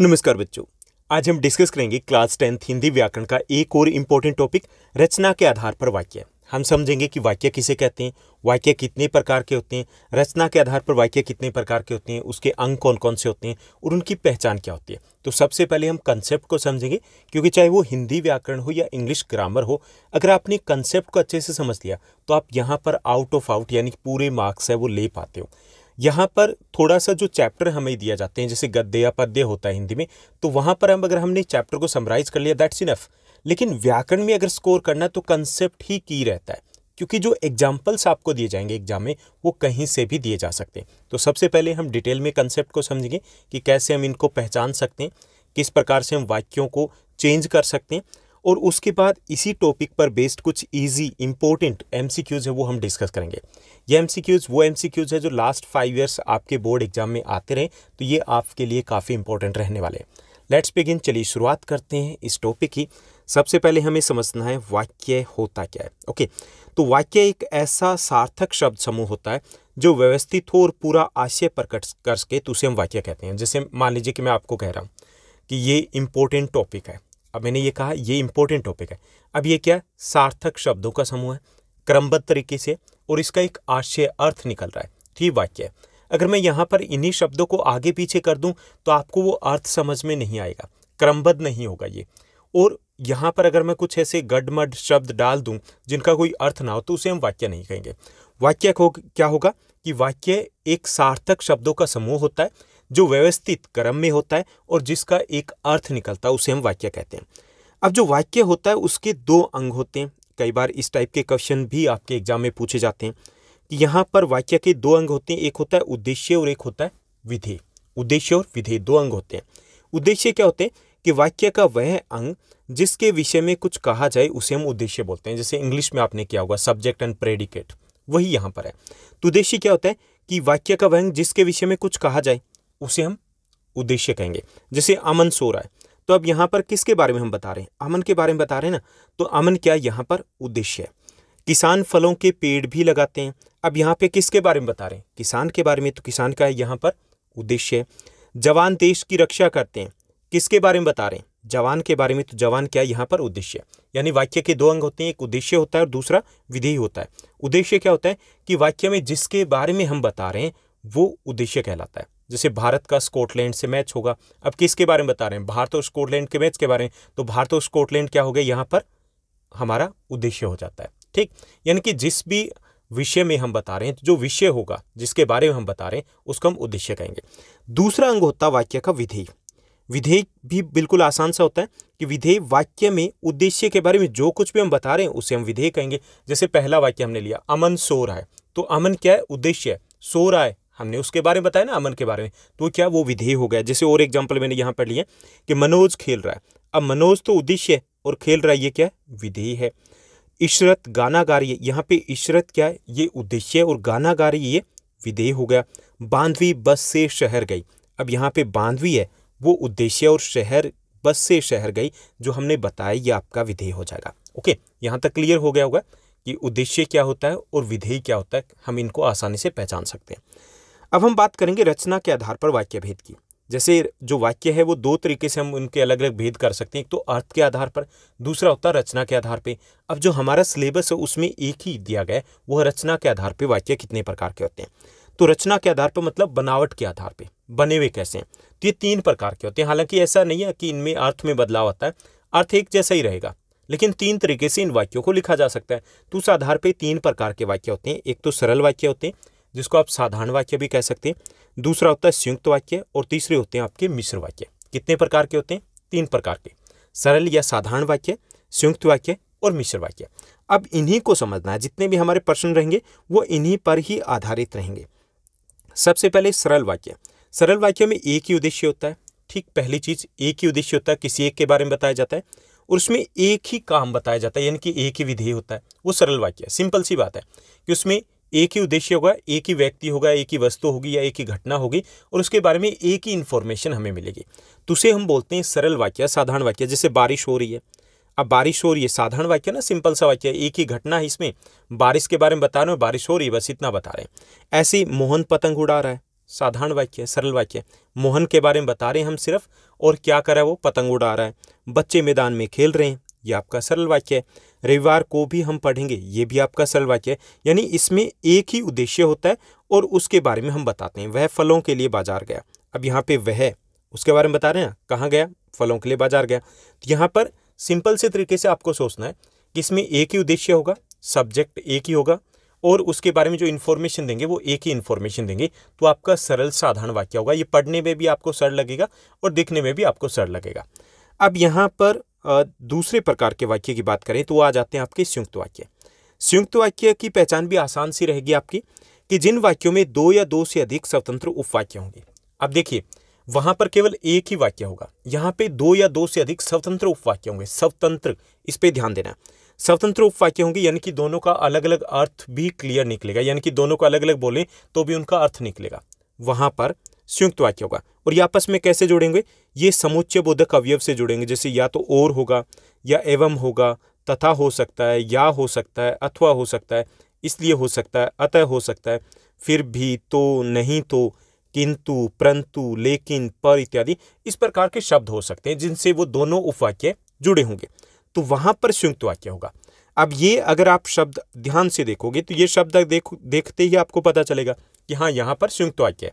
नमस्कार बच्चों आज हम डिस्कस करेंगे क्लास टेंथ हिंदी व्याकरण का एक और इम्पोर्टेंट टॉपिक रचना के आधार पर वाक्य हम समझेंगे कि वाक्य किसे कहते हैं वाक्य कितने प्रकार के होते हैं रचना के आधार पर वाक्य कितने प्रकार के होते हैं उसके अंग कौन कौन से होते हैं और उनकी पहचान क्या होती है तो सबसे पहले हम कंसेप्ट को समझेंगे क्योंकि चाहे वो हिंदी व्याकरण हो या इंग्लिश ग्रामर हो अगर आपने कंसेप्ट को अच्छे से समझ लिया तो आप यहाँ पर आउट ऑफ आउट यानी पूरे मार्क्स है वो ले पाते हो यहाँ पर थोड़ा सा जो चैप्टर हमें दिया जाते हैं जैसे गद्य या पद्य होता है हिंदी में तो वहाँ पर हम अगर हमने चैप्टर को समराइज कर लिया दैट्स इनफ लेकिन व्याकरण में अगर स्कोर करना है तो कंसेप्ट ही की रहता है क्योंकि जो एग्जाम्पल्स आपको दिए जाएंगे एग्जाम में वो कहीं से भी दिए जा सकते हैं तो सबसे पहले हम डिटेल में कंसेप्ट को समझेंगे कि कैसे हम इनको पहचान सकते हैं किस प्रकार से हम वाक्यों को चेंज कर सकते हैं और उसके बाद इसी टॉपिक पर बेस्ड कुछ इजी इंपॉर्टेंट एमसीक्यूज है वो हम डिस्कस करेंगे ये एमसीक्यूज वो एमसीक्यूज है जो लास्ट फाइव ईयर्स आपके बोर्ड एग्जाम में आते रहे तो ये आपके लिए काफ़ी इंपॉर्टेंट रहने वाले हैं लेट्स बिगिन चलिए शुरुआत करते हैं इस टॉपिक की सबसे पहले हमें समझना है वाक्य होता क्या है ओके तो वाक्य एक ऐसा सार्थक शब्द समूह होता है जो व्यवस्थित हो और पूरा आशय प्रकट कर सके तो उसे हम वाक्य कहते हैं जैसे मान लीजिए कि मैं आपको कह रहा हूँ कि ये इम्पोर्टेंट टॉपिक है अब मैंने ये कहा ये इम्पोर्टेंट टॉपिक है अब ये क्या सार्थक शब्दों का समूह है क्रमबद्ध तरीके से और इसका एक आशय अर्थ निकल रहा है ठीक वाक्य है अगर मैं यहाँ पर इन्हीं शब्दों को आगे पीछे कर दूँ तो आपको वो अर्थ समझ में नहीं आएगा क्रमबद्ध नहीं होगा ये और यहाँ पर अगर मैं कुछ ऐसे गडमड शब्द डाल दूँ जिनका कोई अर्थ ना हो तो उसे हम वाक्य नहीं कहेंगे वाक्य को क्या होगा कि वाक्य एक सार्थक शब्दों का समूह होता है जो व्यवस्थित क्रम में होता है और जिसका एक अर्थ निकलता है उसे हम वाक्य कहते हैं अब जो वाक्य होता है उसके दो अंग होते हैं कई बार इस टाइप के क्वेश्चन भी आपके एग्जाम में पूछे जाते हैं कि यहाँ पर वाक्य के दो अंग होते हैं एक होता है उद्देश्य और एक होता है विधेय उद्देश्य और विधेय दो अंग होते हैं उद्देश्य क्या होते हैं कि वाक्य का वह अंग जिसके विषय में कुछ कहा जाए उसे हम उद्देश्य बोलते हैं जैसे इंग्लिश में आपने किया होगा सब्जेक्ट एंड प्रेडिकेट वही यहाँ पर है तो उद्देश्य क्या होता है कि वाक्य का वह अंग जिसके विषय में कुछ कहा जाए उसे हम उद्देश्य कहेंगे जैसे अमन सो रहा है तो अब यहाँ पर किसके बारे में हम बता रहे हैं अमन के बारे में बता रहे हैं ना तो अमन क्या यहाँ पर उद्देश्य है किसान फलों के पेड़ भी लगाते हैं अब यहाँ पे किसके बारे में बता रहे हैं किसान के बारे में तो किसान का यहाँ पर उद्देश्य है जवान देश की रक्षा करते हैं किसके बारे में बता रहे हैं जवान के बारे में तो जवान क्या है यहाँ पर उद्देश्य यानी वाक्य के दो अंग होते हैं एक उद्देश्य होता है और दूसरा विधेय होता है उद्देश्य क्या होता है कि वाक्य में जिसके बारे में हम बता रहे हैं वो उद्देश्य कहलाता है जैसे भारत का स्कॉटलैंड से मैच होगा अब किसके बारे में बता रहे हैं भारत और स्कॉटलैंड के मैच के बारे में तो भारत और स्कॉटलैंड क्या हो गया यहाँ पर हमारा उद्देश्य हो जाता है ठीक यानी कि जिस भी विषय में हम बता रहे हैं तो जो विषय होगा जिसके बारे में हम बता रहे हैं उसको हम उद्देश्य कहेंगे दूसरा अंग होता वाक्य का विधेय विधेय भी बिल्कुल आसान सा होता है कि विधेय वाक्य में उद्देश्य के बारे में जो कुछ भी हम बता रहे हैं उसे हम विधेय कहेंगे जैसे पहला वाक्य हमने लिया अमन सो रहा है तो अमन क्या है उद्देश्य है सो रहा है हमने उसके बारे में बताया ना अमन के बारे में तो क्या वो विधेय हो गया जैसे और एग्जाम्पल मैंने यहाँ पर लिया कि मनोज खेल रहा है अब मनोज तो उद्देश्य है और खेल रहा है ये क्या है विधेय है इशरत गाना गा रही है यहाँ पे इशरत क्या है ये उद्देश्य है और गाना गा रही है ये विधेय हो गया बांधवी बस से शहर गई अब यहाँ पे बांधवी है वो उद्देश्य और शहर बस से शहर गई जो हमने बताया ये आपका विधेय हो जाएगा ओके यहाँ तक क्लियर हो गया होगा कि उद्देश्य क्या होता है और विधेय क्या होता है हम इनको आसानी से पहचान सकते हैं अब हम बात करेंगे रचना के आधार पर वाक्य भेद की जैसे जो वाक्य है वो दो तरीके से हम उनके अलग अलग भेद कर सकते हैं एक तो अर्थ के आधार पर दूसरा होता है रचना के आधार पे अब जो हमारा सिलेबस है उसमें एक ही दिया गया है वह रचना के आधार पे वाक्य कितने प्रकार के होते हैं तो रचना के आधार पर मतलब बनावट के आधार पे बने हुए कैसे हैं तो ये तीन प्रकार के होते हैं हालांकि ऐसा नहीं है कि इनमें अर्थ में बदलाव आता है अर्थ एक जैसा ही रहेगा लेकिन तीन तरीके से इन वाक्यों को लिखा जा सकता है तो उस आधार पर तीन प्रकार के वाक्य होते हैं एक तो सरल वाक्य होते हैं जिसको आप साधारण वाक्य भी कह सकते हैं दूसरा होता है संयुक्त वाक्य और तीसरे होते हैं आपके मिश्र वाक्य कितने प्रकार के होते हैं तीन प्रकार के सरल या साधारण वाक्य संयुक्त वाक्य और मिश्र वाक्य अब इन्हीं को समझना है जितने भी हमारे प्रश्न रहेंगे वो इन्हीं पर ही आधारित रहेंगे सबसे पहले सरल वाक्य सरल वाक्य में एक ही उद्देश्य होता है ठीक पहली चीज़ एक ही उद्देश्य होता है किसी एक के बारे में बताया जाता है और उसमें एक ही काम बताया जाता है यानी कि एक ही विधेय होता है वो सरल वाक्य है सिंपल सी बात है कि उसमें एक ही उद्देश्य होगा एक ही व्यक्ति होगा एक ही वस्तु होगी या एक ही घटना होगी और उसके बारे में एक ही इन्फॉर्मेशन हमें मिलेगी तो उसे हम बोलते हैं सरल वाक्य साधारण वाक्य जैसे बारिश हो रही है अब बारिश हो रही है साधारण वाक्य ना सिंपल सा वाक्य एक ही घटना है इसमें बारिश के बारे में बता रहे हैं बारिश हो रही है बस इतना बता रहे हैं ऐसे मोहन पतंग उड़ा रहा है साधारण वाक्य सरल वाक्य मोहन के बारे में बता रहे हैं हम सिर्फ और क्या कर रहा है वो पतंग उड़ा रहा है बच्चे मैदान में खेल रहे हैं ये आपका सरल वाक्य है रविवार को भी हम पढ़ेंगे ये भी आपका सरल वाक्य है यानी इसमें एक ही उद्देश्य होता है और उसके बारे में हम बताते हैं वह फलों के लिए बाजार गया अब यहाँ पे वह उसके बारे में बता रहे हैं कहाँ गया फलों के लिए बाजार गया तो यहाँ पर सिंपल से तरीके से आपको सोचना है कि इसमें एक ही उद्देश्य होगा सब्जेक्ट एक ही होगा और उसके बारे में जो इन्फॉर्मेशन देंगे वो एक ही इन्फॉर्मेशन देंगे तो आपका सरल साधारण वाक्य होगा ये पढ़ने में भी आपको सरल लगेगा और देखने में भी आपको सरल लगेगा अब यहाँ पर दूसरे प्रकार के वाक्य की बात करें तो आ जाते हैं आपके संयुक्त वाक्य संयुक्त वाक्य की पहचान भी आसान सी रहेगी आपकी कि जिन वाक्यों में दो या दो से अधिक स्वतंत्र उपवाक्य होंगे अब देखिए वहां पर केवल एक ही वाक्य होगा यहाँ पे दो या दो से अधिक स्वतंत्र उपवाक्य होंगे स्वतंत्र इस पर ध्यान देना स्वतंत्र उपवाक्य होंगे यानी कि दोनों का अलग अलग अर्थ भी क्लियर निकलेगा यानी कि दोनों को अलग अलग बोलें तो भी उनका अर्थ निकलेगा वहां पर संयुक्त वाक्य होगा और ये आपस में कैसे जुड़ेंगे ये समुच्चय बोधक अवयव से जुड़ेंगे जैसे या तो और होगा या एवं होगा तथा हो सकता है या हो सकता है अथवा हो सकता है इसलिए हो सकता है अतः हो सकता है फिर भी तो नहीं तो किंतु परंतु लेकिन पर इत्यादि इस प्रकार के शब्द हो सकते हैं जिनसे वो दोनों उपवाक्य जुड़े होंगे तो वहाँ पर संयुक्त वाक्य होगा अब ये अगर आप शब्द ध्यान से देखोगे तो ये शब्द देख देखते ही आपको पता चलेगा कि हाँ यहाँ पर संयुक्त वाक्य है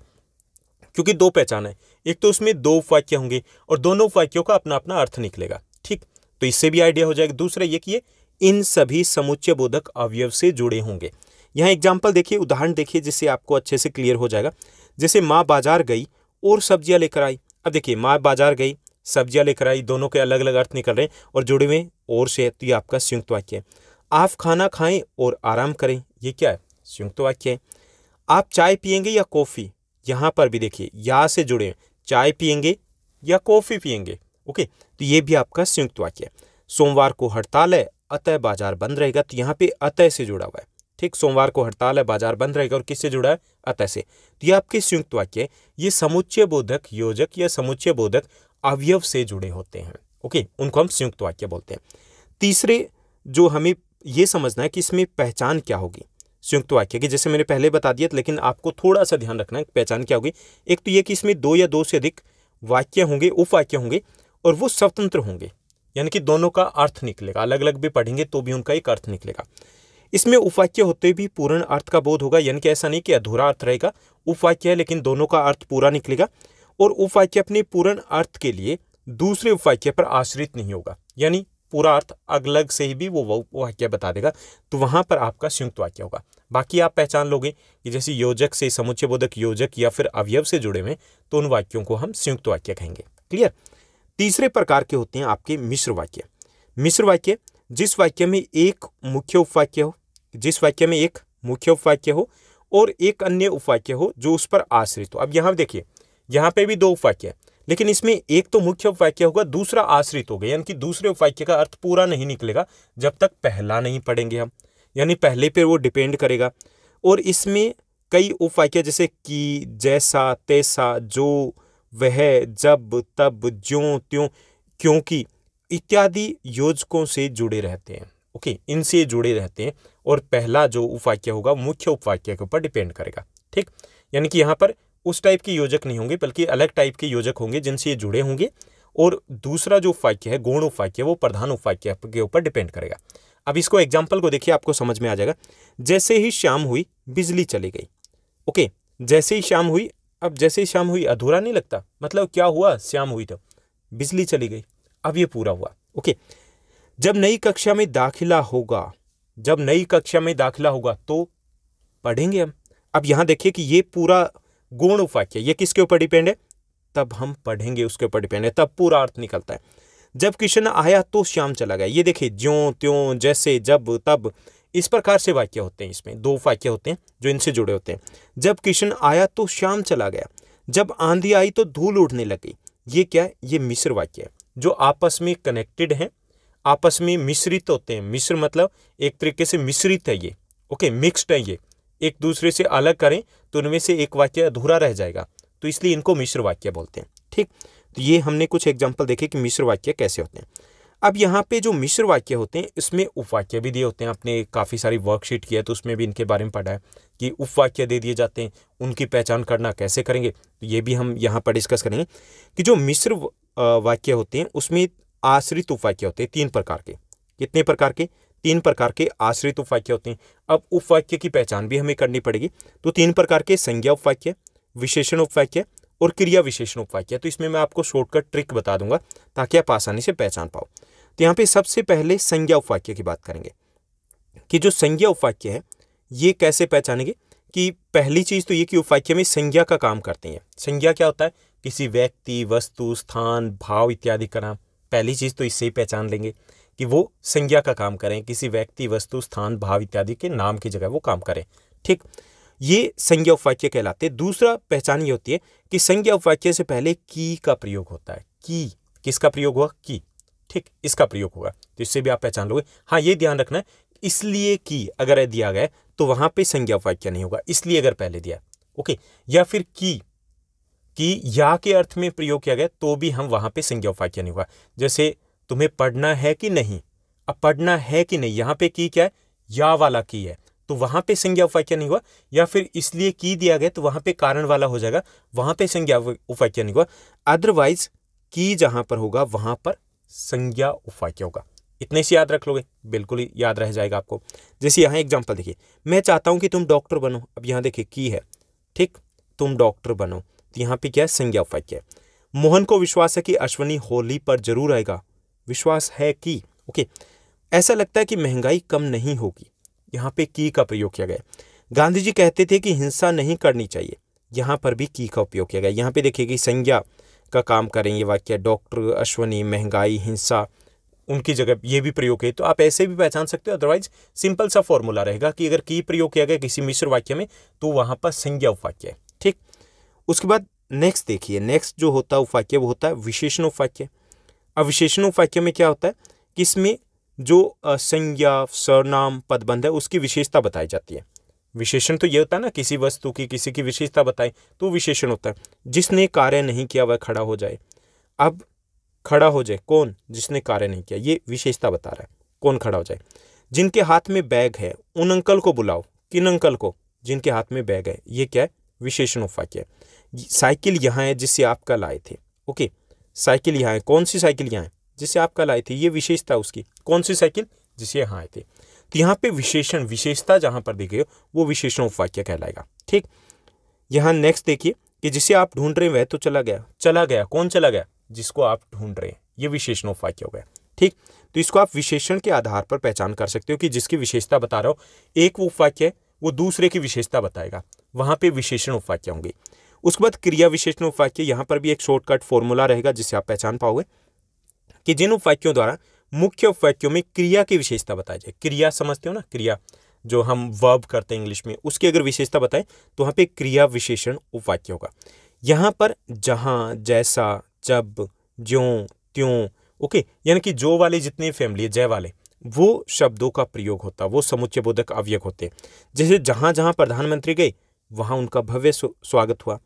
क्योंकि दो पहचान है एक तो उसमें दो उपवाक्य होंगे और दोनों उपवाक्यों का अपना अपना अर्थ निकलेगा ठीक तो इससे भी आइडिया हो जाएगा दूसरा ये कि ये इन सभी समुच्चय बोधक अवयव से जुड़े होंगे यहाँ एग्जाम्पल देखिए उदाहरण देखिए जिससे आपको अच्छे से क्लियर हो जाएगा जैसे माँ बाजार गई और सब्जियाँ लेकर आई अब देखिए माँ बाजार गई सब्जियाँ लेकर आई दोनों के अलग अलग अर्थ निकल रहे हैं और जुड़े हुए और से तो ये आपका संयुक्त वाक्य है आप खाना खाएं और आराम करें ये क्या है संयुक्त वाक्य है आप चाय पियेंगे या कॉफ़ी यहाँ पर भी देखिए या से जुड़े चाय पियेंगे या कॉफ़ी पियेंगे ओके तो ये भी आपका संयुक्त वाक्य है सोमवार को हड़ताल है अतः बाजार बंद रहेगा तो यहाँ पे अतः से जुड़ा हुआ है ठीक सोमवार को हड़ताल है बाजार बंद रहेगा और किससे जुड़ा है अतः से तो ये आपके संयुक्त वाक्य है ये समुच्चय बोधक योजक या समुच्चय बोधक अवयव से जुड़े होते हैं ओके उनको हम संयुक्त वाक्य बोलते हैं तीसरे जो हमें ये समझना है कि इसमें पहचान क्या होगी संयुक्त वाक्य की जैसे मैंने पहले बता दिया लेकिन आपको थोड़ा सा ध्यान रखना है पहचान क्या होगी एक तो ये कि इसमें दो या दो से अधिक वाक्य होंगे उपवाक्य होंगे और वो स्वतंत्र होंगे यानी कि दोनों का अर्थ निकलेगा अलग अलग भी पढ़ेंगे तो भी उनका एक अर्थ निकलेगा इसमें उपवाक्य होते भी पूर्ण अर्थ का बोध होगा यानी कि ऐसा नहीं कि अधूरा अर्थ रहेगा उपवाक्य है लेकिन दोनों का अर्थ पूरा निकलेगा और उपवाक्य अपने पूर्ण अर्थ के लिए दूसरे उपवाक्य पर आश्रित नहीं होगा यानी पूरा अर्थ अलग से ही भी वो वाक्य बता देगा तो वहाँ पर आपका संयुक्त वाक्य होगा बाकी आप पहचान लोगे कि जैसे योजक से समुच्चय बोधक योजक या फिर अवयव से जुड़े हुए तो उन वाक्यों को हम संयुक्त वाक्य कहेंगे क्लियर तीसरे प्रकार के होते हैं आपके मिश्र वाक्य मिश्र वाक्य जिस वाक्य में एक मुख्य उपवाक्य हो जिस वाक्य में एक मुख्य उपवाक्य हो और एक अन्य उपवाक्य हो जो उस पर आश्रित हो अब यहाँ देखिए यहाँ पे भी दो उपवाक्य है लेकिन इसमें एक तो मुख्य उपवाक्य होगा दूसरा आश्रित गया यानी कि दूसरे उपवाक्य का अर्थ पूरा नहीं निकलेगा जब तक पहला नहीं पढ़ेंगे हम यानी पहले पर वो डिपेंड करेगा और इसमें कई उपवाक्य जैसे कि जैसा तैसा जो वह जब तब ज्यों त्यों क्योंकि इत्यादि योजकों से जुड़े रहते हैं ओके इनसे जुड़े रहते हैं और पहला जो उपवाक्य होगा मुख्य उपवाक्य के ऊपर डिपेंड करेगा ठीक यानी कि यहाँ पर उस टाइप के योजक नहीं होंगे बल्कि अलग टाइप के योजक होंगे जिनसे ये जुड़े होंगे और दूसरा जो उपाक्य है गौण उपाक्य वो प्रधान उपाक्य के ऊपर डिपेंड करेगा अब इसको एग्जाम्पल को देखिए आपको समझ में आ जाएगा जैसे ही शाम हुई बिजली चली गई ओके जैसे ही शाम हुई अब जैसे ही शाम हुई अधूरा नहीं लगता मतलब क्या हुआ शाम हुई तो बिजली चली गई अब ये पूरा हुआ ओके जब नई कक्षा में दाखिला होगा जब नई कक्षा में दाखिला होगा तो पढ़ेंगे हम अब यहाँ देखिए कि ये पूरा गुण वाक्य ये किसके ऊपर डिपेंड है तब हम पढ़ेंगे उसके ऊपर डिपेंड है तब पूरा अर्थ निकलता है जब किशन आया तो श्याम चला गया ये देखिए ज्यों त्यों जैसे जब तब इस प्रकार से वाक्य होते हैं इसमें दो वाक्य होते हैं जो इनसे जुड़े होते हैं जब किशन आया तो श्याम चला गया जब आंधी आई तो धूल उड़ने लगी ये क्या है ये मिश्र वाक्य है जो आपस में कनेक्टेड हैं आपस में मिश्रित होते हैं मिश्र मतलब एक तरीके से मिश्रित है ये ओके मिक्सड है ये एक दूसरे से अलग करें तो उनमें से एक वाक्य अधूरा रह जाएगा तो इसलिए इनको मिश्र वाक्य बोलते हैं ठीक तो ये हमने कुछ एग्जाम्पल देखे कि मिश्र वाक्य कैसे होते हैं अब यहाँ पे जो मिश्र वाक्य होते हैं इसमें उपवाक्य भी दिए होते हैं आपने काफ़ी सारी वर्कशीट किया है तो उसमें भी इनके बारे में पढ़ा है कि उपवाक्य दे दिए जाते हैं उनकी पहचान करना कैसे करेंगे तो ये भी हम यहाँ पर डिस्कस करेंगे कि जो मिश्र वाक्य होते हैं उसमें आश्रित उपवाक्य होते हैं तीन प्रकार के कितने प्रकार के तीन प्रकार के आश्रित उपवाक्य होते हैं अब उपवाक्य की पहचान भी हमें करनी पड़ेगी तो तीन प्रकार के संज्ञा उपवाक्य विशेषण उपवाक्य और क्रिया विशेषण उपवाक्य तो इसमें मैं आपको शॉर्टकट ट्रिक बता दूंगा ताकि आप आसानी से पहचान पाओ तो यहाँ पे सबसे पहले संज्ञा उपवाक्य की बात करेंगे कि जो संज्ञा उपवाक्य है ये कैसे पहचानेंगे कि पहली चीज़ तो ये कि उपवाक्य में संज्ञा का काम करते हैं संज्ञा क्या होता है किसी व्यक्ति वस्तु स्थान भाव इत्यादि का नाम पहली चीज़ तो इससे ही पहचान लेंगे कि वो संज्ञा का काम करें किसी व्यक्ति वस्तु स्थान भाव इत्यादि के नाम की जगह वो काम करें ठीक ये संज्ञा उपवाक्य कहलाते दूसरा पहचान ये होती है कि संज्ञा उपवाक्य से पहले की का प्रयोग होता है की किसका प्रयोग हुआ की ठीक इसका प्रयोग होगा तो इससे भी आप पहचान लोगे हाँ ये ध्यान रखना है इसलिए की अगर दिया गया तो वहां पे संज्ञा उपवाक्य नहीं होगा इसलिए अगर पहले दिया ओके या फिर की कि या के अर्थ में प्रयोग किया गया तो भी हम वहां पे संज्ञा वाक्य नहीं होगा जैसे तुम्हें पढ़ना है कि नहीं अब पढ़ना है कि नहीं यहाँ पे की क्या है या वाला की है तो वहां पे संज्ञा उपाख्या नहीं हुआ या फिर इसलिए की दिया गया तो वहां पे कारण वाला हो जाएगा वहां पे संज्ञा उपाख्या नहीं हुआ अदरवाइज की जहां पर होगा वहां पर संज्ञा उपाख्या होगा इतने से याद रख लोगे बिल्कुल ही याद रह जाएगा आपको जैसे यहाँ एग्जाम्पल देखिए मैं चाहता हूँ कि तुम डॉक्टर बनो अब यहाँ देखिए की है ठीक तुम डॉक्टर बनो तो यहाँ पे क्या है संज्ञा उपाख्या मोहन को विश्वास है कि अश्वनी होली पर जरूर आएगा विश्वास है कि ओके ऐसा लगता है कि महंगाई कम नहीं होगी यहाँ पे की का प्रयोग किया गया गांधी जी कहते थे कि हिंसा नहीं करनी चाहिए यहाँ पर भी की का उपयोग किया गया यहाँ पे देखिए कि संज्ञा का काम करें ये वाक्य डॉक्टर अश्वनी महंगाई हिंसा उनकी जगह ये भी प्रयोग है तो आप ऐसे भी पहचान सकते हो अदरवाइज सिंपल सा फॉर्मूला रहेगा कि अगर की प्रयोग किया गया किसी मिश्र वाक्य में तो वहाँ पर संज्ञा उपवाक्य है ठीक उसके बाद नेक्स्ट देखिए नेक्स्ट जो होता है उपवाक्य वो होता है विशेषण उपवाक्य अविशेषण वाक्य में क्या होता है कि इसमें जो संज्ञा सरनाम पदबंध है उसकी विशेषता बताई जाती है विशेषण तो ये होता है ना किसी वस्तु की किसी की विशेषता बताए तो विशेषण होता है जिसने कार्य नहीं किया वह खड़ा हो जाए अब खड़ा हो जाए कौन जिसने कार्य नहीं किया ये विशेषता बता रहा है कौन खड़ा हो जाए जिनके हाथ में बैग है उन अंकल को बुलाओ किन अंकल को जिनके हाथ में बैग है ये क्या है विशेषण उफा है साइकिल यहाँ है जिससे आप कल आए थे ओके साइकिल यहाँ है कौन सी साइकिल यहाँ है जिसे आप कल आए थे ये विशेषता उसकी कौन सी साइकिल जिसे यहाँ आए थे तो यहाँ पे विशेषण विशेषता जहाँ पर देखे हो वो विशेषण उपवाक्य कहलाएगा ठीक यहाँ नेक्स्ट देखिए कि जिसे आप ढूंढ रहे हैं वह तो चला गया चला गया कौन चला गया जिसको आप ढूंढ रहे हैं ये विशेषण उपवाक्य हो गया ठीक तो इसको आप विशेषण के आधार पर पहचान कर सकते हो कि जिसकी विशेषता बता रहा हो एक वो उपवाक्य है वो दूसरे की विशेषता बताएगा वहाँ पे विशेषण उपवाक्य होंगे उसके बाद क्रिया विशेषण उपवाक्य यहाँ पर भी एक शॉर्टकट फॉर्मूला रहेगा जिससे आप पहचान पाओगे कि जिन उपवाक्यों द्वारा मुख्य उपवाक्यों में क्रिया की विशेषता बताई जाए क्रिया समझते हो ना क्रिया जो हम वर्ब करते हैं इंग्लिश में उसकी अगर विशेषता बताएं तो वहाँ पे क्रिया विशेषण उपवाक्य होगा यहाँ पर जहाँ जैसा जब ज्यों त्यों ओके यानी कि जो वाले जितने फैमिली जय वाले वो शब्दों का प्रयोग होता वो समुच्चय बोधक अवयक होते जैसे जहाँ जहाँ प्रधानमंत्री गए वहाँ उनका भव्य स्वागत हुआ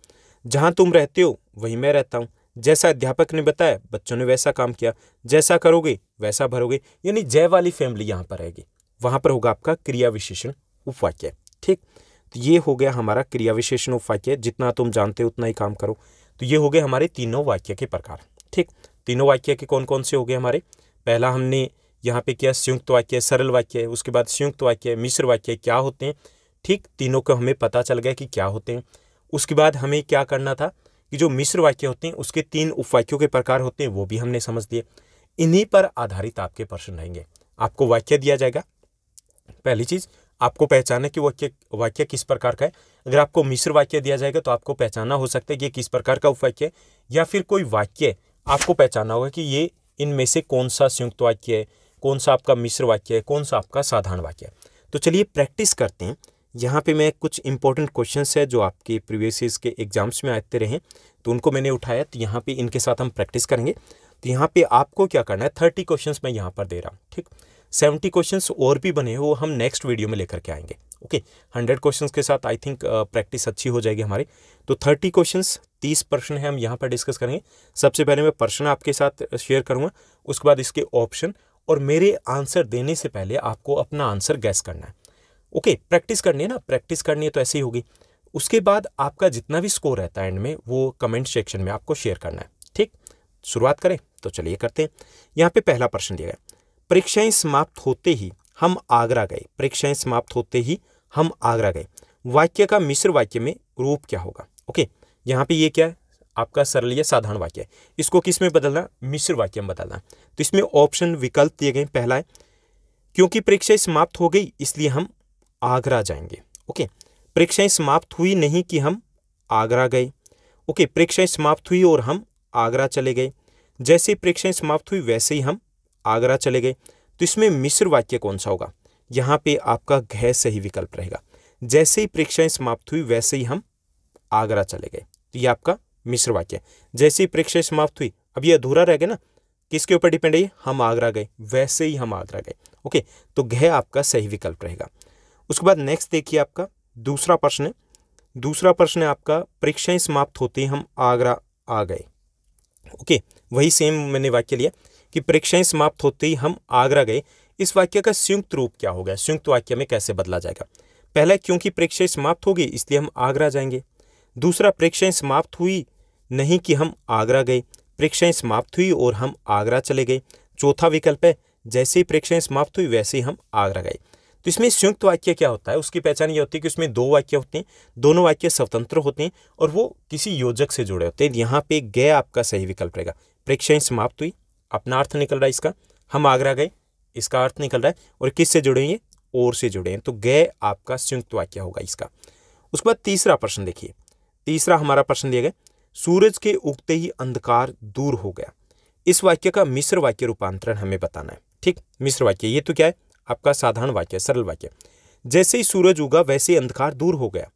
जहाँ तुम रहते हो वहीं मैं रहता हूँ जैसा अध्यापक ने बताया बच्चों ने वैसा काम किया जैसा करोगे वैसा भरोगे यानी जय वाली फैमिली यहाँ पर रहेगी वहाँ पर होगा आपका क्रिया विशेषण उपवाक्य ठीक तो ये हो गया हमारा क्रिया विशेषण उपवाक्य जितना तुम जानते हो उतना ही काम करो तो ये हो गए हमारे तीनों वाक्य के प्रकार ठीक तीनों वाक्य के कौन कौन से हो गए हमारे पहला हमने यहाँ पे किया संयुक्त वाक्य सरल वाक्य उसके बाद संयुक्त वाक्य मिश्र वाक्य क्या होते हैं ठीक तीनों को हमें पता चल गया कि क्या होते हैं उसके बाद हमें क्या करना था कि जो मिश्र वाक्य होते हैं उसके तीन उपवाक्यों के प्रकार होते हैं वो भी हमने समझ लिए इन्हीं पर आधारित आपके प्रश्न रहेंगे आपको वाक्य दिया जाएगा पहली चीज़ आपको पहचाना कि वाक्य वाक्य किस प्रकार का है अगर आपको मिश्र वाक्य दिया जाएगा तो आपको पहचाना हो सकता है कि ये किस प्रकार का उपवाक्य है या फिर कोई वाक्य आपको पहचाना होगा कि ये इनमें से कौन सा संयुक्त वाक्य है कौन सा आपका मिश्र वाक्य है कौन सा आपका साधारण वाक्य है तो चलिए प्रैक्टिस करते हैं यहाँ पे मैं कुछ इंपॉर्टेंट क्वेश्चंस है जो आपके प्रीवियस के एग्ज़ाम्स में आते रहे तो उनको मैंने उठाया तो यहाँ पे इनके साथ हम प्रैक्टिस करेंगे तो यहाँ पे आपको क्या करना है थर्टी क्वेश्चंस मैं यहाँ पर दे रहा हूँ ठीक सेवेंटी क्वेश्चंस और भी बने हो वो हम नेक्स्ट वीडियो में लेकर के आएंगे ओके हंड्रेड क्वेश्चन के साथ आई थिंक प्रैक्टिस अच्छी हो जाएगी हमारी तो थर्टी क्वेश्चन तीस प्रश्न है हम यहाँ पर डिस्कस करेंगे सबसे पहले मैं प्रश्न आपके साथ शेयर करूँगा उसके बाद इसके ऑप्शन और मेरे आंसर देने से पहले आपको अपना आंसर गैस करना है ओके प्रैक्टिस करनी है ना प्रैक्टिस करनी है तो ऐसे ही होगी उसके बाद आपका जितना भी स्कोर रहता है एंड में वो कमेंट सेक्शन में आपको शेयर करना है ठीक शुरुआत करें तो चलिए करते हैं यहाँ पे पहला प्रश्न दिया गया परीक्षाएं समाप्त होते ही हम आगरा गए परीक्षाएं समाप्त होते ही हम आगरा गए वाक्य का मिश्र वाक्य में रूप क्या होगा ओके यहाँ पे ये क्या है आपका सरल या साधारण वाक्य है इसको किस में बदलना मिश्र वाक्य में बदलना तो इसमें ऑप्शन विकल्प दिए गए पहला है क्योंकि परीक्षाएं समाप्त हो गई इसलिए हम आगरा जाएंगे ओके परीक्षाएं समाप्त हुई नहीं कि हम आगरा गए ओके परीक्षाएं समाप्त हुई और हम आगरा चले गए जैसे परीक्षाएं समाप्त हुई वैसे ही हम आगरा चले गए तो इसमें मिश्र वाक्य कौन सा होगा यहाँ पे आपका घय सही विकल्प रहेगा जैसे ही परीक्षाएं समाप्त हुई वैसे ही हम आगरा चले गए तो ये आपका मिश्र वाक्य जैसे ही परीक्षाएं समाप्त हुई अब ये अधूरा रह गया ना किसके ऊपर डिपेंड है हम आगरा गए वैसे ही हम आगरा गए ओके तो घय आपका सही विकल्प रहेगा उसके बाद नेक्स्ट देखिए आपका दूसरा प्रश्न है दूसरा प्रश्न है आपका परीक्षाएं समाप्त होते ही हम आगरा आ गए ओके वही सेम मैंने वाक्य लिया कि परीक्षाएं समाप्त होते ही हम आगरा गए इस वाक्य का संयुक्त रूप क्या होगा संयुक्त वाक्य में कैसे बदला जाएगा पहला क्योंकि परीक्षाएं समाप्त हो गई इसलिए हम आगरा जाएंगे दूसरा परीक्षाएं समाप्त हुई नहीं कि हम आगरा गए परीक्षाएं समाप्त हुई और हम आगरा चले गए चौथा विकल्प है जैसे ही परीक्षाएं समाप्त हुई वैसे ही हम आगरा गए तो इसमें संयुक्त वाक्य क्या होता है उसकी पहचान ये होती है कि उसमें दो वाक्य होते हैं दोनों वाक्य स्वतंत्र होते हैं और वो किसी योजक से जुड़े होते हैं यहाँ पे गए आपका सही विकल्प रहेगा परीक्षाएं समाप्त हुई अपना अर्थ निकल रहा है इसका हम आगरा गए इसका अर्थ निकल रहा है और किस से जुड़े हैं और से जुड़े हैं तो गय आपका संयुक्त वाक्य होगा इसका उसके बाद तीसरा प्रश्न देखिए तीसरा हमारा प्रश्न दिया गया सूरज के उगते ही अंधकार दूर हो गया इस वाक्य का मिश्र वाक्य रूपांतरण हमें बताना है ठीक मिश्र वाक्य ये तो क्या है आपका साधारण वाक्य सरल वाक्य जैसे ही सूरज उगा वैसे ही अंधकार दूर हो गया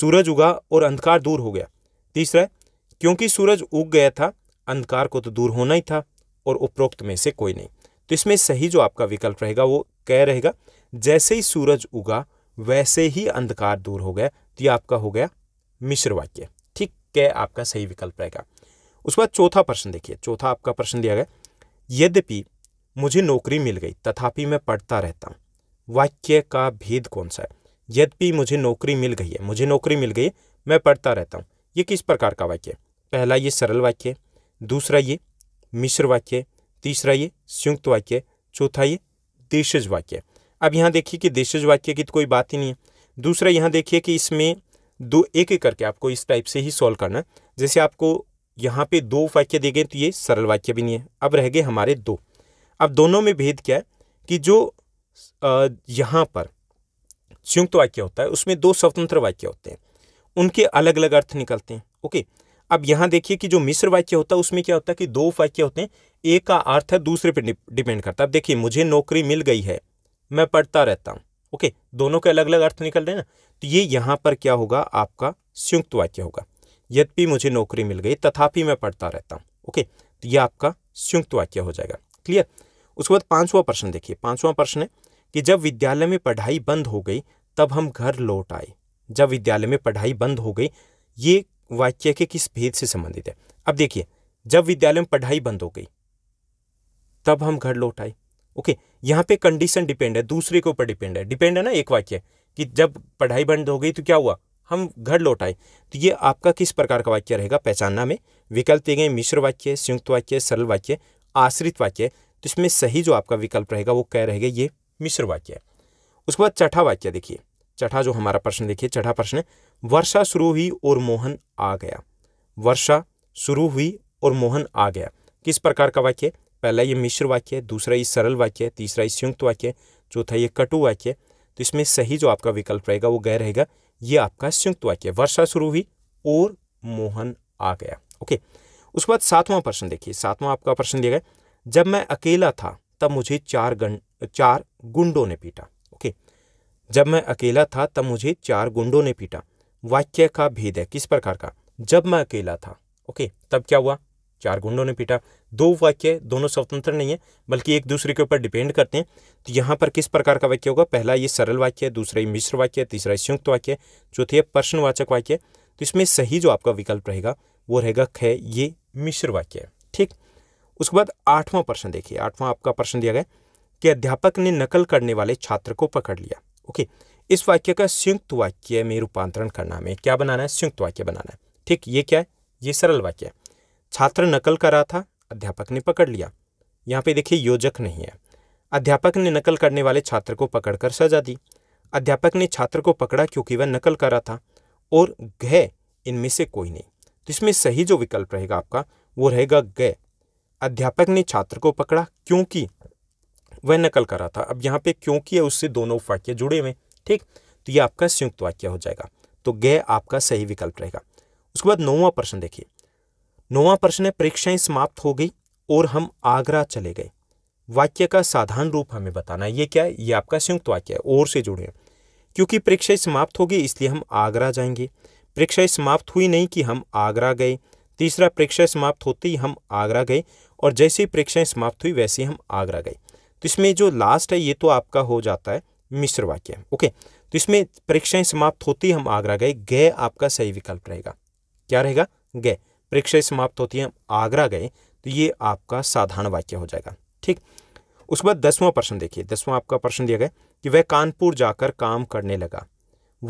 सूरज उगा और अंधकार दूर हो गया तीसरा क्योंकि सूरज उग गया था अंधकार को तो दूर होना ही था और उपरोक्त में से कोई नहीं तो इसमें सही जो आपका विकल्प रहेगा वो कह रहेगा जैसे ही सूरज उगा वैसे ही अंधकार दूर हो गया तो ये आपका हो गया मिश्र वाक्य ठीक कह आपका सही विकल्प रहेगा उसके बाद चौथा प्रश्न देखिए चौथा आपका प्रश्न दिया गया यद्यपि मुझे नौकरी मिल गई तथापि मैं पढ़ता रहता हूँ वाक्य का भेद कौन सा है यद्यपि मुझे नौकरी मिल गई है मुझे नौकरी मिल गई मैं पढ़ता रहता हूँ ये किस प्रकार का वाक्य है पहला ये सरल वाक्य है दूसरा ये मिश्र वाक्य तीसरा ये संयुक्त वाक्य है चौथा ये देशज वाक्य अब यहाँ देखिए कि देशज वाक्य की तो कोई बात ही नहीं है दूसरा यहाँ देखिए कि इसमें दो एक एक करके आपको इस टाइप से ही सॉल्व करना जैसे आपको यहाँ पे दो वाक्य दे गए तो ये सरल वाक्य भी नहीं है अब रह गए हमारे दो अब दोनों में भेद क्या है कि जो यहाँ पर संयुक्त वाक्य होता है उसमें दो स्वतंत्र वाक्य होते हैं उनके अलग अलग अर्थ निकलते हैं ओके अब यहाँ देखिए कि जो मिश्र वाक्य होता है उसमें क्या होता है कि दो वाक्य होते हैं एक का अर्थ है दूसरे पर डिपेंड करता है अब देखिए मुझे नौकरी मिल गई है मैं पढ़ता रहता हूँ ओके दोनों के अलग अलग अर्थ निकल रहे हैं ना तो ये यहाँ पर क्या होगा आपका संयुक्त वाक्य होगा यद्यपि मुझे नौकरी मिल गई तथापि मैं पढ़ता रहता हूँ ओके तो ये आपका संयुक्त वाक्य हो जाएगा क्लियर उसके बाद पांचवा प्रश्न देखिए पांचवा प्रश्न है कि जब विद्यालय में पढ़ाई बंद हो गई तब हम घर लौट आए जब विद्यालय में पढ़ाई बंद हो गई ये वाक्य के किस भेद से संबंधित है अब देखिए जब विद्यालय में पढ़ाई बंद हो गई तब हम घर लौट आए ओके यहाँ पे कंडीशन डिपेंड है दूसरे के ऊपर डिपेंड है डिपेंड है ना एक वाक्य कि जब पढ़ाई बंद हो गई तो क्या हुआ हम घर लौट आए तो ये आपका किस प्रकार का वाक्य रहेगा पहचानना में विकल्प दिए गए मिश्र वाक्य संयुक्त वाक्य सरल वाक्य आश्रित वाक्य तो इसमें सही जो आपका विकल्प रहेगा वो क्या रहेगा ये मिश्र वाक्य है उसके बाद चठा वाक्य देखिए चठा जो हमारा प्रश्न देखिए चठा प्रश्न वर्षा शुरू हुई और मोहन आ गया वर्षा शुरू हुई और मोहन आ गया किस प्रकार का वाक्य पहला ये मिश्र वाक्य है दूसरा ये सरल वाक्य है तीसरा ये संयुक्त वाक्य है चौथा ये कटु वाक्य है तो इसमें सही जो आपका विकल्प रहेगा वो गए रहेगा ये आपका संयुक्त वाक्य है वर्षा शुरू हुई और मोहन आ गया ओके उसके बाद सातवां प्रश्न देखिए सातवां आपका प्रश्न दिया गया जब मैं अकेला था तब मुझे चार गन चार गुंडों ने पीटा ओके जब मैं अकेला था तब मुझे चार गुंडों ने पीटा वाक्य का भेद है किस प्रकार का जब मैं अकेला था ओके तब क्या हुआ चार गुंडों ने पीटा दो वाक्य दोनों स्वतंत्र नहीं है बल्कि एक दूसरे के ऊपर डिपेंड करते हैं तो यहाँ पर किस प्रकार का वाक्य होगा पहला ये सरल वाक्य है दूसरा ये मिश्र वाक्य है तीसरा संयुक्त वाक्य है चौथी है प्रश्नवाचक वाक्य तो इसमें सही जो आपका विकल्प रहेगा वो रहेगा खे ये मिश्र वाक्य है ठीक उसके बाद आठवां प्रश्न देखिए आठवां आपका प्रश्न दिया गया कि अध्यापक ने नकल करने वाले छात्र को पकड़ लिया ओके इस वाक्य का संयुक्त वाक्य में रूपांतरण करना हमें क्या बनाना है संयुक्त वाक्य बनाना है ठीक ये क्या है ये सरल वाक्य है छात्र नकल कर रहा था अध्यापक ने पकड़ लिया यहाँ पे देखिए योजक नहीं है अध्यापक ने नकल करने वाले छात्र को पकड़कर सजा दी अध्यापक ने छात्र को पकड़ा क्योंकि वह नकल कर रहा था और गह इनमें से कोई नहीं तो इसमें सही जो विकल्प रहेगा आपका वो रहेगा गय अध्यापक ने छात्र को पकड़ा क्योंकि वह नकल कर रहा था अब यहाँ पे क्योंकि है उससे दोनों वाक्य जुड़े हुए ठीक तो ये आपका संयुक्त वाक्य हो जाएगा तो गय आपका सही विकल्प रहेगा उसके बाद नौवां प्रश्न देखिए नौवां प्रश्न है परीक्षाएं समाप्त हो गई और हम आगरा चले गए वाक्य का साधारण रूप हमें बताना है ये क्या है ये आपका संयुक्त वाक्य है और से जुड़े हैं क्योंकि परीक्षाएं समाप्त हो गई इसलिए हम आगरा जाएंगे परीक्षाएं समाप्त हुई नहीं कि हम आगरा गए तीसरा परीक्षा समाप्त होते ही हम आगरा गए और जैसे ही परीक्षाएं समाप्त हुई वैसे ही हम आगरा गए तो इसमें जो लास्ट है ये तो आपका हो जाता है मिश्र वाक्य ओके तो इसमें परीक्षाएं समाप्त होती हम आगरा गए गए आपका सही विकल्प रहेगा क्या रहेगा गए परीक्षाएं समाप्त होती हम आगरा गए तो ये आपका साधारण वाक्य हो जाएगा ठीक उसके बाद दसवां प्रश्न देखिए दसवां आपका प्रश्न दिया गया कि वह कानपुर जाकर काम करने लगा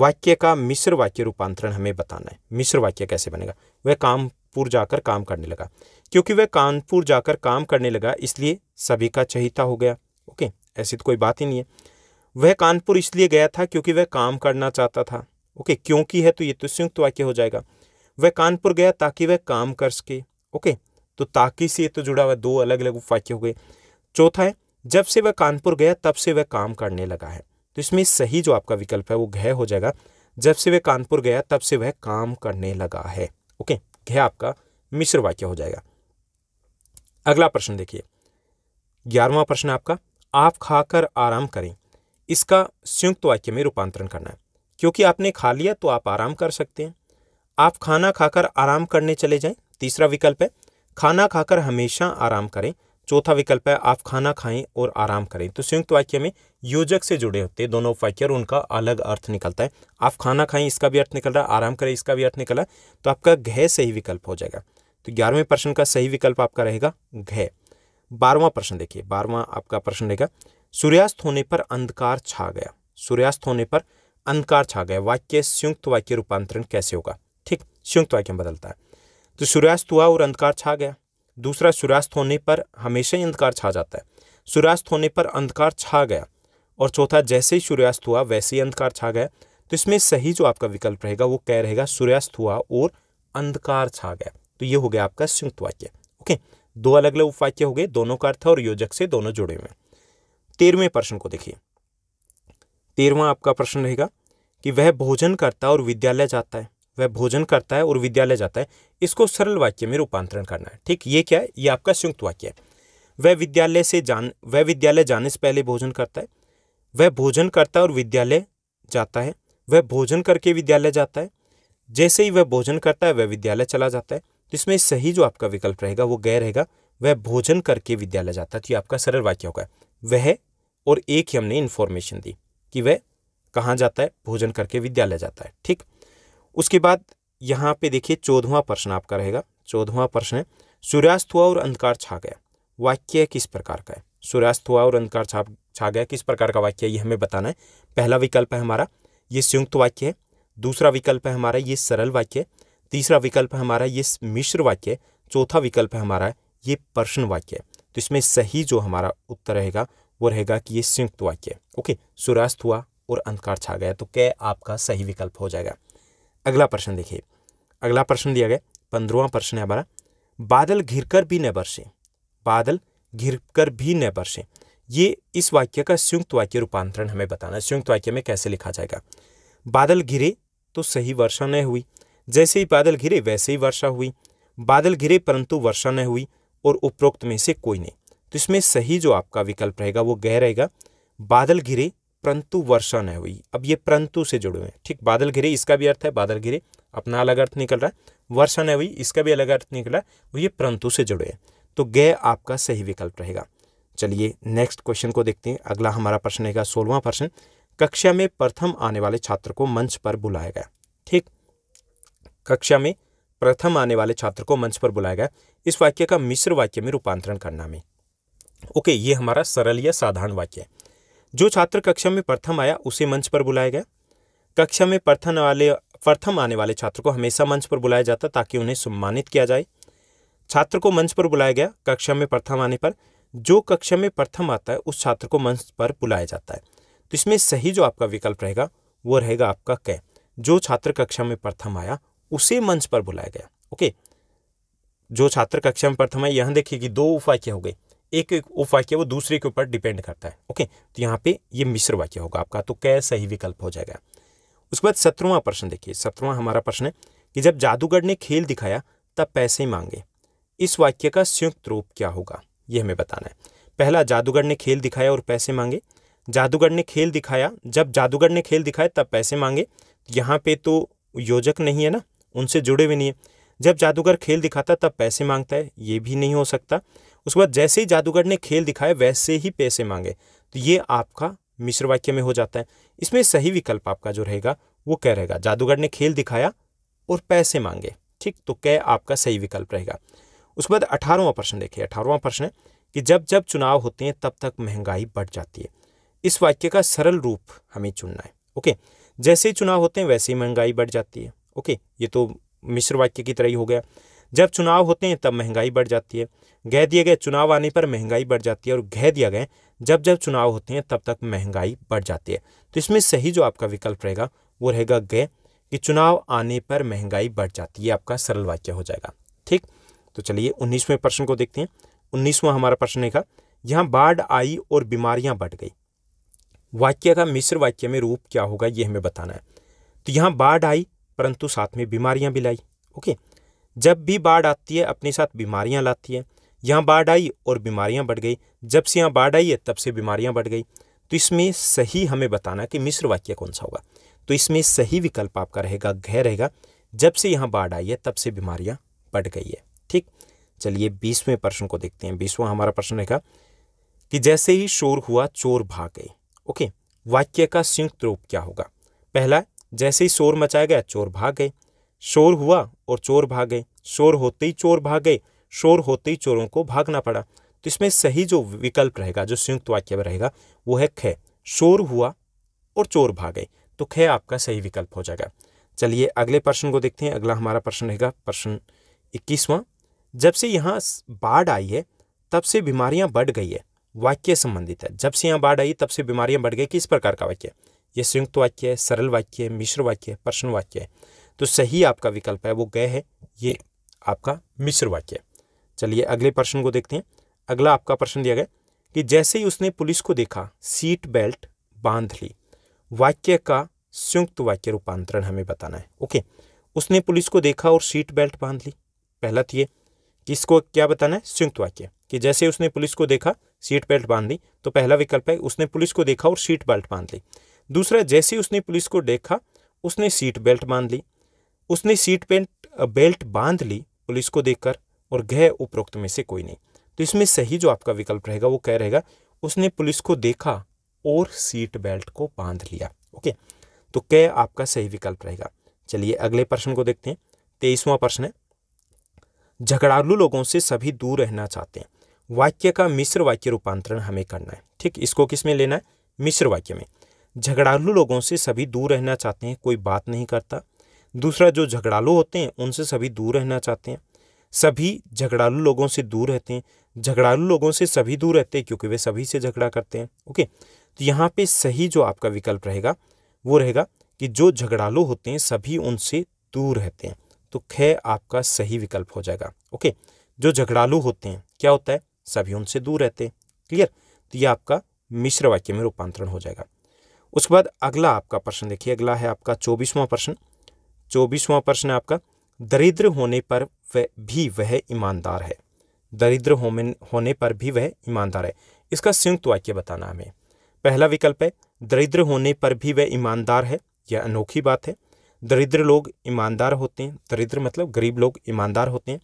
वाक्य का मिश्र वाक्य रूपांतरण हमें बताना है मिश्र वाक्य कैसे बनेगा वह काम कानपुर जाकर काम करने लगा क्योंकि वह कानपुर जाकर काम करने लगा इसलिए सभी का चहिता हो गया ओके ऐसी तो कोई बात ही नहीं है वह कानपुर इसलिए गया था क्योंकि वह काम करना चाहता था ओके क्योंकि है तो ये तो संयुक्त वाक्य हो जाएगा वह कानपुर गया ताकि वह काम कर सके ओके तो ताकि से ये तो जुड़ा हुआ दो अलग अलग वाक्य हो गए चौथा है जब से वह कानपुर गया तब से वह काम करने लगा है तो इसमें सही जो आपका विकल्प है वो घय हो जाएगा जब से वह कानपुर गया तब से वह काम करने लगा है ओके okay. है आपका मिश्र वाक्य हो जाएगा अगला प्रश्न देखिए ग्यारहवा प्रश्न आपका आप खाकर आराम करें इसका संयुक्त वाक्य में रूपांतरण करना है क्योंकि आपने खा लिया तो आप आराम कर सकते हैं आप खाना खाकर आराम करने चले जाएं तीसरा विकल्प है खाना खाकर हमेशा आराम करें चौथा विकल्प है आप खाना खाएं और आराम करें तो संयुक्त वाक्य में योजक से जुड़े होते हैं दोनों वाक्य और उनका अलग अर्थ निकलता है आप खाना खाएं इसका भी अर्थ निकल रहा है आराम करें इसका भी अर्थ निकला तो आपका घय सही विकल्प हो जाएगा तो ग्यारहवें प्रश्न का सही विकल्प आपका रहेगा घय बारहवां प्रश्न देखिए बारहवां आपका प्रश्न रहेगा सूर्यास्त होने पर अंधकार छा गया सूर्यास्त होने पर अंधकार छा गया वाक्य संयुक्त वाक्य रूपांतरण कैसे होगा ठीक संयुक्त वाक्य में बदलता है तो सूर्यास्त हुआ और अंधकार छा गया दूसरा सूर्यास्त होने पर हमेशा ही अंधकार छा जाता है सूर्यास्त होने पर अंधकार छा गया और चौथा जैसे ही सूर्यास्त हुआ वैसे ही अंधकार छा गया तो इसमें सही जो आपका विकल्प रहेगा वो क्या रहेगा सूर्यास्त हुआ और अंधकार छा गया तो ये हो गया आपका संयुक्त वाक्य ओके दो अलग अलग उपवाक्य हो गए दोनों का अर्थ और योजक से दोनों जुड़े हुए तेरहवें प्रश्न को देखिए तेरहवा आपका प्रश्न रहेगा कि वह भोजन करता और विद्यालय जाता है वह भोजन करता है और विद्यालय जाता है इसको सरल वाक्य में रूपांतरण करना है ठीक ये क्या है ये आपका संयुक्त वाक्य है वह विद्यालय से जान वह विद्यालय जाने से पहले भोजन करता है वह भोजन करता है और विद्यालय जाता है वह भोजन करके विद्यालय जाता है जैसे ही वह भोजन करता है वह विद्यालय चला जाता है तो इसमें सही जो आपका विकल्प रहेगा वो गय रहेगा वह भोजन करके विद्यालय जाता है तो ये आपका सरल वाक्य होगा वह और एक ही हमने इन्फॉर्मेशन दी कि वह कहाँ जाता है भोजन करके विद्यालय जाता है ठीक उसके बाद यहाँ पे देखिए चौदहवा प्रश्न आपका रहेगा चौदहवा प्रश्न है सूर्यास्त हुआ और अंधकार छा गया वाक्य किस प्रकार का है सूर्यास्त हुआ और अंधकार छा छा गया किस प्रकार का वाक्य है ये हमें बताना है पहला विकल्प है हमारा ये संयुक्त वाक्य है दूसरा विकल्प है हमारा ये सरल वाक्य है तीसरा विकल्प है हमारा ये मिश्र वाक्य है चौथा विकल्प है हमारा ये प्रश्न वाक्य है तो इसमें सही जो हमारा उत्तर रहेगा वो रहेगा कि ये संयुक्त वाक्य है ओके सूर्यास्त हुआ और अंधकार छा गया तो क्या आपका सही विकल्प हो जाएगा अगला प्रश्न देखिए अगला प्रश्न दिया गया पंद्रवा प्रश्न है हमारा बादल घिर कर भी न बरसे बादल घिर कर भी न बरसे ये इस वाक्य का संयुक्त वाक्य रूपांतरण हमें बताना है संयुक्त वाक्य में कैसे लिखा जाएगा बादल घिरे तो सही वर्षा न हुई जैसे ही बादल घिरे वैसे ही वर्षा हुई बादल घिरे परंतु वर्षा न हुई और उपरोक्त में से कोई नहीं तो इसमें सही जो आपका विकल्प रहेगा वो गह रहेगा बादल घिरे परंतु वर्षा न हुई अब ये परंतु से जुड़े हुए हैं ठीक बादल घिरे इसका भी अर्थ है बादल घिरे अपना अलग अर्थ निकल रहा है वर्षा न हुई इसका भी अलग अर्थ निकल है वो ये परंतु से जुड़े हैं तो गय आपका सही विकल्प रहेगा चलिए नेक्स्ट क्वेश्चन को देखते हैं अगला हमारा प्रश्न रहेगा सोलवा प्रश्न कक्षा में प्रथम आने वाले छात्र को मंच पर बुलाया गया ठीक कक्षा में प्रथम आने वाले छात्र को मंच पर बुलाया गया इस वाक्य का मिश्र वाक्य में रूपांतरण करना में ओके ये हमारा सरल या साधारण वाक्य है जो छात्र कक्षा में प्रथम आया उसे मंच पर बुलाया गया कक्षा में प्रथम वाले प्रथम आने वाले छात्र को हमेशा मंच पर बुलाया जाता ताकि उन्हें सम्मानित किया जाए छात्र को मंच पर बुलाया गया कक्षा में प्रथम आने पर जो कक्षा में प्रथम आता है उस छात्र को मंच पर बुलाया जाता है तो इसमें सही जो आपका विकल्प रहेगा वो रहेगा आपका कै जो छात्र कक्षा में प्रथम आया उसे मंच पर बुलाया गया ओके जो छात्र कक्षा में प्रथम आया यहाँ देखिए कि दो उपाय क्या हो गए एक उप वाक्य वो दूसरे के ऊपर डिपेंड करता है ओके तो यहाँ पे ये मिश्र वाक्य होगा आपका तो कै सही विकल्प हो जाएगा उसके बाद सत्रहवा प्रश्न देखिए सत्रवा हमारा प्रश्न है कि जब जादूगर ने खेल दिखाया तब पैसे मांगे इस वाक्य का संयुक्त रूप क्या होगा ये हमें बताना है पहला जादूगर ने खेल दिखाया और पैसे मांगे जादूगर ने खेल दिखाया जब जादूगर ने खेल दिखाया तब पैसे मांगे यहाँ पे तो योजक नहीं है ना उनसे जुड़े हुए नहीं है जब जादूगर खेल दिखाता तब पैसे मांगता है ये भी नहीं हो सकता उसके बाद जैसे ही जादूगर ने खेल दिखाया वैसे ही पैसे मांगे तो ये आपका मिश्र वाक्य में हो जाता है इसमें सही विकल्प आपका जो रहेगा वो कह रहेगा जादूगर ने खेल दिखाया और पैसे मांगे ठीक तो क्या आपका सही विकल्प रहेगा उसके बाद अठारहवा प्रश्न देखिए अठारहवा प्रश्न है कि जब जब चुनाव होते हैं तब तक महंगाई बढ़ जाती है इस वाक्य का सरल रूप हमें चुनना है ओके जैसे ही चुनाव होते हैं वैसे ही महंगाई बढ़ जाती है ओके ये तो मिश्र वाक्य की तरह ही हो गया जब चुनाव होते हैं तब महंगाई बढ़ जाती है गह दिए गए चुनाव आने पर महंगाई बढ़ जाती है और गह दिया गए जब जब चुनाव होते हैं तब तक महंगाई बढ़ जाती है तो इसमें सही जो आपका विकल्प रहेगा वो रहेगा गय कि चुनाव आने पर महंगाई बढ़ जाती है आपका सरल वाक्य हो जाएगा ठीक तो चलिए उन्नीसवें प्रश्न को देखते हैं उन्नीसवां हमारा प्रश्न है का यहाँ बाढ़ आई और बीमारियाँ बढ़ गई वाक्य का मिश्र वाक्य में रूप क्या होगा ये हमें बताना है तो यहाँ बाढ़ आई परंतु साथ में बीमारियाँ भी लाई ओके जब भी बाढ़ आती है अपने साथ बीमारियाँ लाती है यहाँ बाढ़ आई और बीमारियाँ बढ़ गई जब से यहाँ बाढ़ आई है तब से बीमारियाँ बढ़ गई तो इसमें सही हमें बताना कि मिश्र वाक्य कौन सा होगा तो इसमें सही विकल्प आपका रहेगा घय रहेगा जब से यहाँ बाढ़ आई है तब से बीमारियाँ बढ़ गई है ठीक चलिए बीसवें प्रश्न को देखते हैं बीसवा हमारा प्रश्न रहेगा कि जैसे ही शोर हुआ चोर भाग गए ओके वाक्य का संयुक्त रूप क्या होगा पहला जैसे ही शोर मचाया गया चोर भाग गए शोर हुआ और चोर भाग गए शोर होते ही चोर भाग गए शोर होते ही चोरों को भागना पड़ा तो इसमें सही जो विकल्प रहेगा जो संयुक्त वाक्य में रहेगा वो है खे शोर हुआ और चोर भाग गए तो खे आपका सही विकल्प हो जाएगा चलिए अगले प्रश्न को देखते हैं अगला हमारा प्रश्न रहेगा प्रश्न इक्कीसवां जब से यहाँ बाढ़ आई है तब से बीमारियाँ बढ़ गई है वाक्य संबंधित है जब से यहाँ बाढ़ आई तब से बीमारियाँ बढ़ गई किस प्रकार का वाक्य यह संयुक्त वाक्य है सरल वाक्य है मिश्र वाक्य है प्रश्न वाक्य है तो सही आपका विकल्प है वो गए है ये आपका मिश्र वाक्य है चलिए अगले प्रश्न को देखते हैं अगला आपका प्रश्न दिया गया कि जैसे ही उसने पुलिस को देखा सीट बेल्ट बांध ली वाक्य का संयुक्त वाक्य रूपांतरण हमें बताना है ओके उसने पुलिस को देखा और सीट बेल्ट बांध ली पहला तो ये कि इसको क्या बताना है संयुक्त वाक्य कि जैसे उसने पुलिस को देखा सीट बेल्ट बांध ली तो पहला विकल्प है उसने पुलिस को देखा और सीट बेल्ट बांध ली दूसरा जैसे उसने पुलिस को देखा उसने सीट बेल्ट बांध ली उसने सीट पेंट बेल्ट बांध ली पुलिस को देखकर और गह उपरोक्त में से कोई नहीं तो इसमें सही जो आपका विकल्प रहेगा वो कह रहेगा उसने पुलिस को देखा और सीट बेल्ट को बांध लिया ओके तो कह आपका सही विकल्प रहेगा चलिए अगले प्रश्न को देखते हैं तेईसवां प्रश्न है झगड़ालू लोगों से सभी दूर रहना चाहते हैं वाक्य का मिश्र वाक्य रूपांतरण हमें करना है ठीक इसको किस में लेना है मिश्र वाक्य में झगड़ालू लोगों से सभी दूर रहना चाहते हैं कोई बात नहीं करता दूसरा जो झगड़ालू होते हैं उनसे सभी दूर रहना चाहते हैं सभी झगड़ालू लोगों से दूर रहते हैं झगड़ालू लोगों से सभी दूर रहते हैं क्योंकि वे सभी से झगड़ा करते हैं ओके तो यहाँ पे सही जो आपका विकल्प रहेगा वो रहेगा कि जो झगड़ालू होते हैं सभी उनसे दूर रहते हैं तो ख आपका सही विकल्प हो जाएगा ओके जो झगड़ालू होते हैं क्या होता है सभी उनसे दूर रहते हैं क्लियर तो ये आपका मिश्र वाक्य में रूपांतरण हो जाएगा उसके बाद अगला आपका प्रश्न देखिए अगला है आपका चौबीसवां प्रश्न चौबीसवां प्रश्न आपका दरिद्र होने पर वह भी वह ईमानदार है दरिद्र होने पर भी वह ईमानदार है इसका संयुक्त वाक्य बताना हमें पहला विकल्प है दरिद्र होने पर भी वह ईमानदार है यह अनोखी बात है दरिद्र लोग ईमानदार होते हैं दरिद्र मतलब गरीब लोग ईमानदार होते हैं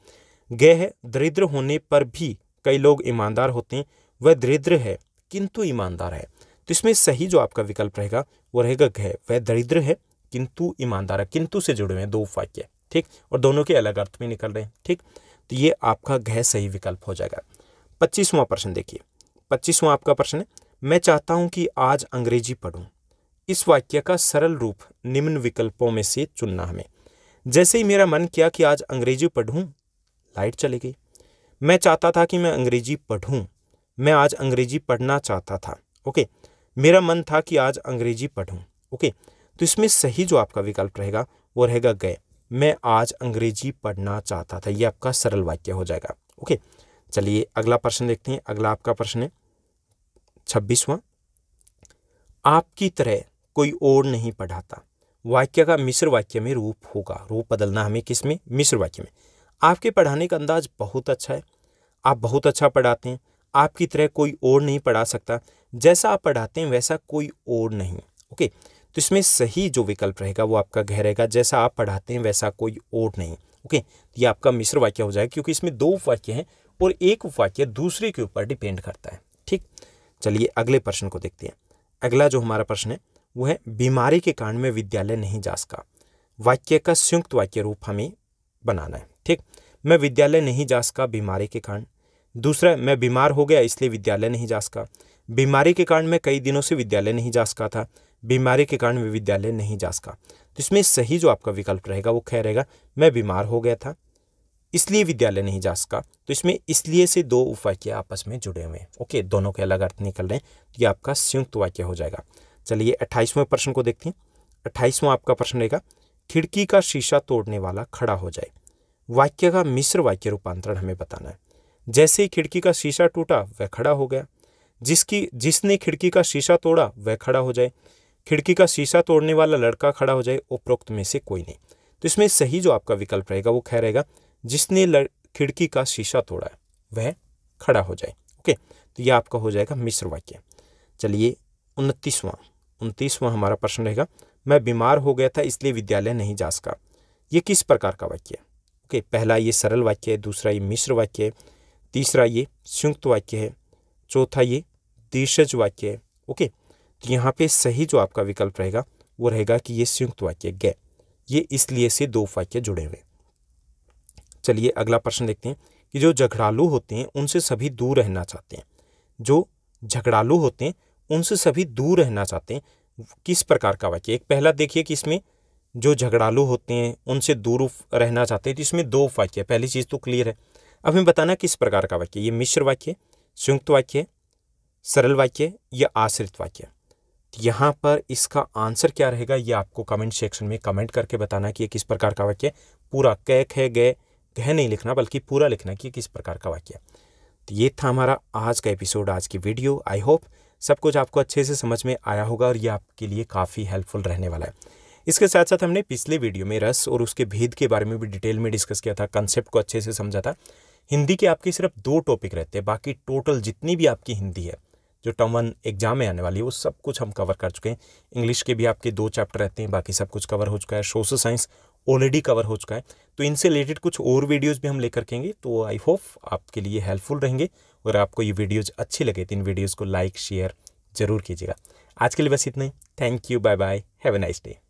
गह है दरिद्र होने पर भी कई लोग ईमानदार होते हैं वह दरिद्र है किंतु ईमानदार है तो इसमें सही जो आपका विकल्प रहेगा वो रहेगा गह वह दरिद्र है किंतु ईमानदार है किंतु से जुड़े हुए दो वाक्य ठीक और दोनों के अलग अर्थ में निकल रहे हैं ठीक तो ये आपका गह सही विकल्प हो जाएगा पच्चीसवां प्रश्न देखिए पच्चीसवां आपका प्रश्न है मैं चाहता हूं कि आज अंग्रेजी पढ़ूं इस वाक्य का सरल रूप निम्न विकल्पों में से चुनना हमें जैसे ही मेरा मन किया कि आज अंग्रेजी पढ़ूं लाइट चली गई मैं चाहता था कि मैं अंग्रेजी पढ़ूं मैं आज अंग्रेजी पढ़ना चाहता था ओके मेरा मन था कि आज अंग्रेजी पढ़ूं ओके तो इसमें सही जो आपका विकल्प रहेगा वो रहेगा गए मैं आज अंग्रेजी पढ़ना चाहता था ये आपका सरल वाक्य हो जाएगा ओके चलिए अगला प्रश्न देखते हैं अगला आपका प्रश्न है छब्बीसवा आपकी तरह कोई और नहीं पढ़ाता वाक्य का मिश्र वाक्य में रूप होगा रूप बदलना हमें किस में मिश्र वाक्य में आपके पढ़ाने का अंदाज बहुत अच्छा है आप बहुत अच्छा पढ़ाते हैं आपकी तरह कोई और नहीं पढ़ा सकता जैसा आप पढ़ाते हैं वैसा कोई और नहीं ओके okay? तो इसमें सही जो विकल्प रहेगा वो आपका घर रहेगा जैसा आप पढ़ाते हैं वैसा कोई और नहीं ओके ये आपका मिश्र वाक्य हो जाएगा क्योंकि इसमें दो वाक्य हैं और एक वाक्य दूसरे के ऊपर डिपेंड करता है ठीक चलिए अगले प्रश्न को देखते हैं अगला जो हमारा प्रश्न है वो है बीमारी के कारण मैं विद्यालय नहीं जा सका वाक्य का संयुक्त वाक्य रूप हमें बनाना है ठीक मैं विद्यालय नहीं जा सका बीमारी के कारण दूसरा मैं बीमार हो गया इसलिए विद्यालय नहीं जा सका बीमारी के कारण मैं कई दिनों से विद्यालय नहीं जा सका था बीमारी के कारण विद्यालय नहीं जा सका तो इसमें सही जो आपका विकल्प रहेगा वो कह रहेगा मैं बीमार हो गया था इसलिए विद्यालय नहीं जा सका तो इसमें इसलिए से दो वाक्य आपस में जुड़े हुए हैं ओके दोनों के अलग अर्थ निकल रहे हैं तो ये आपका संयुक्त वाक्य हो जाएगा चलिए अट्ठाईसवें प्रश्न को देखते हैं अट्ठाईसवां आपका प्रश्न रहेगा खिड़की का शीशा तोड़ने वाला खड़ा हो जाए वाक्य का मिश्र वाक्य रूपांतरण हमें बताना है जैसे ही खिड़की का शीशा टूटा वह खड़ा हो गया जिसकी जिसने खिड़की का शीशा तोड़ा वह खड़ा हो जाए खिड़की का शीशा तोड़ने वाला लड़का खड़ा हो जाए उपरोक्त में से कोई नहीं तो इसमें सही जो आपका विकल्प रहेगा वो खै रहेगा जिसने खिड़की का शीशा तोड़ा है वह खड़ा हो जाए ओके तो यह आपका हो जाएगा मिश्र वाक्य चलिए उनतीसवां उनतीसवां हमारा प्रश्न रहेगा मैं बीमार हो गया था इसलिए विद्यालय नहीं जा सका ये किस प्रकार का वाक्य है ओके पहला ये सरल वाक्य है दूसरा ये मिश्र वाक्य है तीसरा ये संयुक्त वाक्य है चौथा ये दीर्षज वाक्य है ओके कि यहाँ पे सही जो आपका विकल्प रहेगा वो रहेगा कि ये संयुक्त वाक्य गए ये इसलिए से दो वाक्य जुड़े हुए चलिए अगला प्रश्न देखते हैं कि जो झगड़ालू होते हैं उनसे सभी दूर रहना चाहते हैं जो झगड़ालू होते हैं उनसे सभी दूर रहना चाहते हैं किस प्रकार का वाक्य एक पहला देखिए कि इसमें जो झगड़ालू होते हैं उनसे दूर रहना चाहते हैं तो इसमें दो वाक्य है पहली चीज़ तो क्लियर है अब हमें बताना किस प्रकार का वाक्य ये मिश्र वाक्य संयुक्त वाक्य सरल वाक्य या आश्रित वाक्य यहाँ पर इसका आंसर क्या रहेगा ये आपको कमेंट सेक्शन में कमेंट करके बताना कि ये किस प्रकार का वाक्य पूरा कै कह गए कह नहीं लिखना बल्कि पूरा लिखना कि किस प्रकार का वाक्य तो ये था हमारा आज का एपिसोड आज की वीडियो आई होप सब कुछ आपको अच्छे से समझ में आया होगा और ये आपके लिए काफ़ी हेल्पफुल रहने वाला है इसके साथ साथ हमने पिछले वीडियो में रस और उसके भेद के बारे में भी डिटेल में डिस्कस किया था कंसेप्ट को अच्छे से समझा था हिंदी के आपके सिर्फ दो टॉपिक रहते हैं बाकी टोटल जितनी भी आपकी हिंदी है जो टर्म वन एग्जाम में आने वाली है वो सब कुछ हम कवर कर चुके हैं इंग्लिश के भी आपके दो चैप्टर रहते हैं बाकी सब कुछ कवर हो चुका है सोशल साइंस ऑलरेडी कवर हो चुका है तो इनसे रिलेटेड कुछ और वीडियोज़ भी हम लेकर के तो आई होप आपके लिए हेल्पफुल रहेंगे और आपको ये वीडियोज़ अच्छी लगे तो इन वीडियोज़ को लाइक शेयर ज़रूर कीजिएगा आज के लिए बस इतना ही thank you bye bye have a nice day